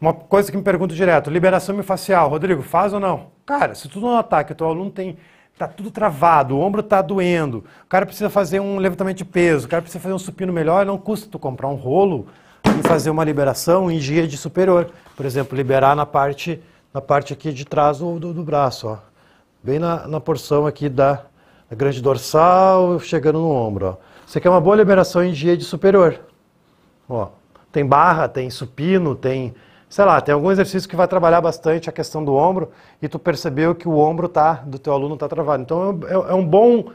Uma coisa que me pergunto direto, liberação miofascial, Rodrigo, faz ou não? Cara, se tudo não que o teu aluno tem tá tudo travado, o ombro tá doendo, o cara precisa fazer um levantamento de peso, o cara precisa fazer um supino melhor, não custa tu comprar um rolo e fazer uma liberação em dia de superior. Por exemplo, liberar na parte, na parte aqui de trás do, do, do braço, ó. Bem na, na porção aqui da, da, grande dorsal, chegando no ombro, ó. quer é uma boa liberação em dia de superior. Ó, tem barra, tem supino, tem sei lá, tem algum exercício que vai trabalhar bastante a questão do ombro e tu percebeu que o ombro tá, do teu aluno está travado. Então é, é, é, um bom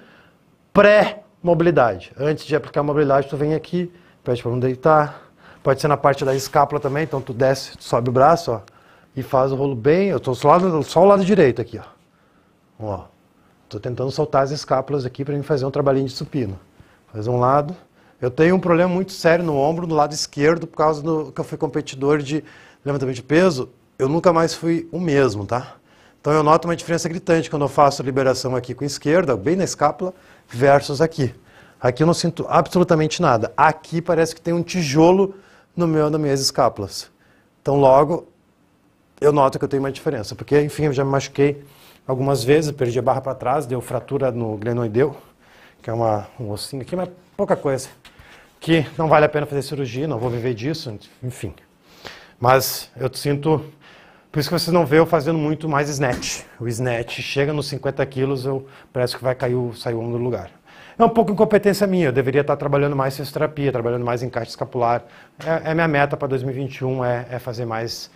pré-mobilidade. Antes de aplicar a mobilidade, tu vem aqui, pede para não deitar. Pode ser na parte da escápula também, então tu desce, tu sobe o braço, ó, e faz o rolo bem. Eu estou só, só o lado direito aqui, ó. Ó, tô tentando soltar as escápulas aqui para mim fazer um trabalhinho de supino. Faz um lado, eu tenho um problema muito sério no ombro, no lado esquerdo, por causa do que eu fui competidor de levantamento de peso. Eu nunca mais fui o mesmo, tá? Então eu noto uma diferença gritante quando eu faço liberação aqui com a esquerda, bem na escápula, versus aqui. Aqui eu não sinto absolutamente nada. Aqui parece que tem um tijolo no meu, nas minhas escápulas. Então logo eu noto que eu tenho uma diferença, porque enfim, eu já me machuquei algumas vezes, perdi a barra para trás, deu fratura no glenoideu que é uma, um ossinho aqui, mas pouca coisa. Que não vale a pena fazer cirurgia, não vou viver disso, enfim. Mas eu sinto. Por isso que vocês não vê eu fazendo muito mais snatch. O snatch chega nos 50 quilos, eu parece que vai cair o, sair um ombro do lugar. É um pouco incompetência minha, eu deveria estar trabalhando mais fisioterapia, trabalhando mais encaixe escapular. É, é minha meta para 2021, é, é fazer mais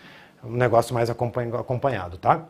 um negócio mais acompanhado, tá?